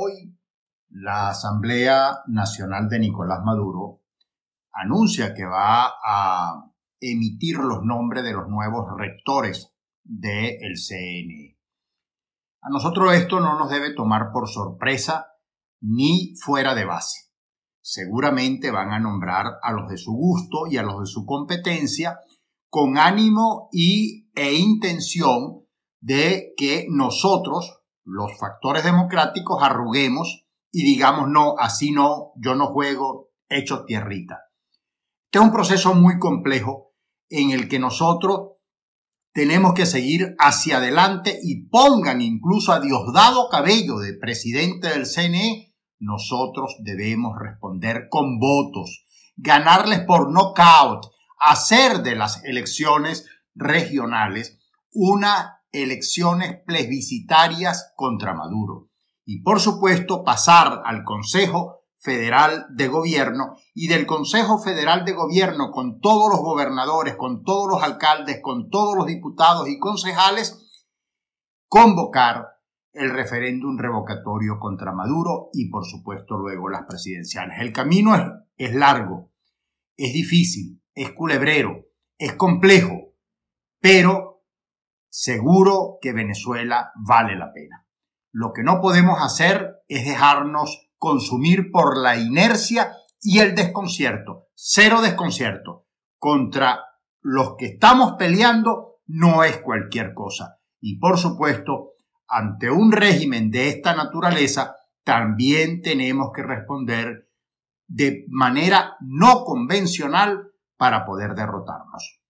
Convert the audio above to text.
Hoy la Asamblea Nacional de Nicolás Maduro anuncia que va a emitir los nombres de los nuevos rectores del CNE. A nosotros esto no nos debe tomar por sorpresa ni fuera de base. Seguramente van a nombrar a los de su gusto y a los de su competencia con ánimo y, e intención de que nosotros, los factores democráticos arruguemos y digamos, no, así no, yo no juego, hecho tierrita. Este es un proceso muy complejo en el que nosotros tenemos que seguir hacia adelante y pongan incluso a Diosdado Cabello de presidente del CNE, nosotros debemos responder con votos, ganarles por knockout, hacer de las elecciones regionales una elecciones plebiscitarias contra Maduro. Y por supuesto pasar al Consejo Federal de Gobierno y del Consejo Federal de Gobierno con todos los gobernadores, con todos los alcaldes, con todos los diputados y concejales, convocar el referéndum revocatorio contra Maduro y por supuesto luego las presidenciales. El camino es, largo, es difícil, es culebrero, es complejo, pero seguro que Venezuela vale la pena. Lo que no podemos hacer es dejarnos consumir por la inercia y el desconcierto. Cero desconcierto. Contra los que estamos peleando no es cualquier cosa. Y por supuesto, ante un régimen de esta naturaleza, también tenemos que responder de manera no convencional para poder derrotarnos.